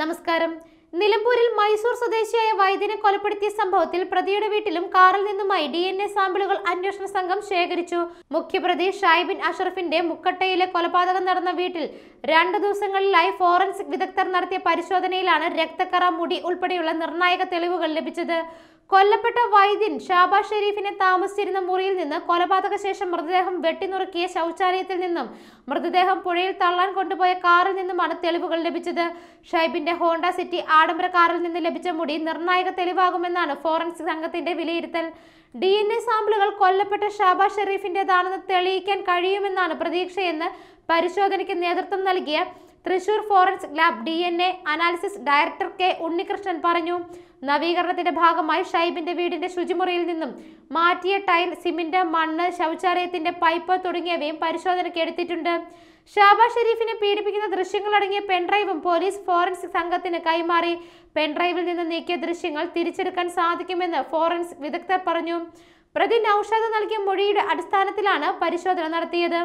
നമസ്കാരം നിലമ്പൂരിൽ മൈസൂർ സ്വദേശിയായ വൈദ്യനെ കൊലപ്പെടുത്തിയ സംഭവത്തിൽ പ്രതിയുടെ വീട്ടിലും കാറിൽ നിന്നുമായി ഡി എൻ എ സാമ്പിളുകൾ അന്വേഷണ സംഘം ശേഖരിച്ചു മുഖ്യപ്രതി ഷൈബിൻ അഷറഫിന്റെ മുക്കട്ടയിലെ കൊലപാതകം നടന്ന വീട്ടിൽ രണ്ട് ദിവസങ്ങളിലായി ഫോറൻസിക് വിദഗ്ധർ നടത്തിയ പരിശോധനയിലാണ് രക്തക്കറ മുടി ഉൾപ്പെടെയുള്ള നിർണായക തെളിവുകൾ ലഭിച്ചത് കൊല്ലപ്പെട്ട വൈദ്യൻ ഷാബാ ഷെരീഫിനെ താമസിച്ചിരുന്ന മുറിയിൽ നിന്ന് കൊലപാതക ശേഷം മൃതദേഹം വെട്ടിനുറുക്കിയ ശൗചാലയത്തിൽ നിന്നും മൃതദേഹം പുഴയിൽ തള്ളാൻ കൊണ്ടുപോയ കാറിൽ നിന്നുമാണ് തെളിവുകൾ ലഭിച്ചത് ഷൈബിന്റെ ഹോണ്ട സിറ്റി ആഡംബര കാറിൽ നിന്ന് ലഭിച്ച മുടി നിർണായക തെളിവാകുമെന്നാണ് ഫോറൻസിക് സംഘത്തിന്റെ വിലയിരുത്തൽ ഡി എൻ എ സാമ്പിളുകൾ കൊല്ലപ്പെട്ട ഷാബാ ഷെരീഫിന്റേതാണെന്ന് തെളിയിക്കാൻ കഴിയുമെന്നാണ് പ്രതീക്ഷയെന്ന് പരിശോധനയ്ക്ക് നേതൃത്വം നൽകിയ Thrissur forensic lab D N A analysis director K Unnikrishnan പറഞ്ഞു നവീകരണത്തിന്റെ ഭാഗമായി ഷൈബിന്റെ വീടിന്റെ ശുചിമുറിയിൽ നിന്നും മാറ്റിയ ടൈൽ സിമെന്റ് മണ്ണ് ശൗചാലയത്തിന്റെ പൈപ്പ് തുടങ്ങിയവയും പരിശോധനയ്ക്ക് എടുത്തിട്ടുണ്ട് ഷാബാസ് ഷെരീഫിനെ പീഡിപ്പിക്കുന്ന ദൃശ്യങ്ങളടങ്ങിയ പെൺഡ്രൈവും പോലീസ് ഫോറൻസിക് സംഘത്തിന് കൈമാറി പെൺഡ്രൈവിൽ നിന്ന് നീക്കിയ ദൃശ്യങ്ങൾ തിരിച്ചെടുക്കാൻ സാധിക്കുമെന്ന് ഫോറൻസിക് വിദഗ്ധർ പറഞ്ഞു പ്രതി നൌഷാദ് നൽകിയ മൊഴിയുടെ അടിസ്ഥാനത്തിലാണ് പരിശോധന നടത്തിയത്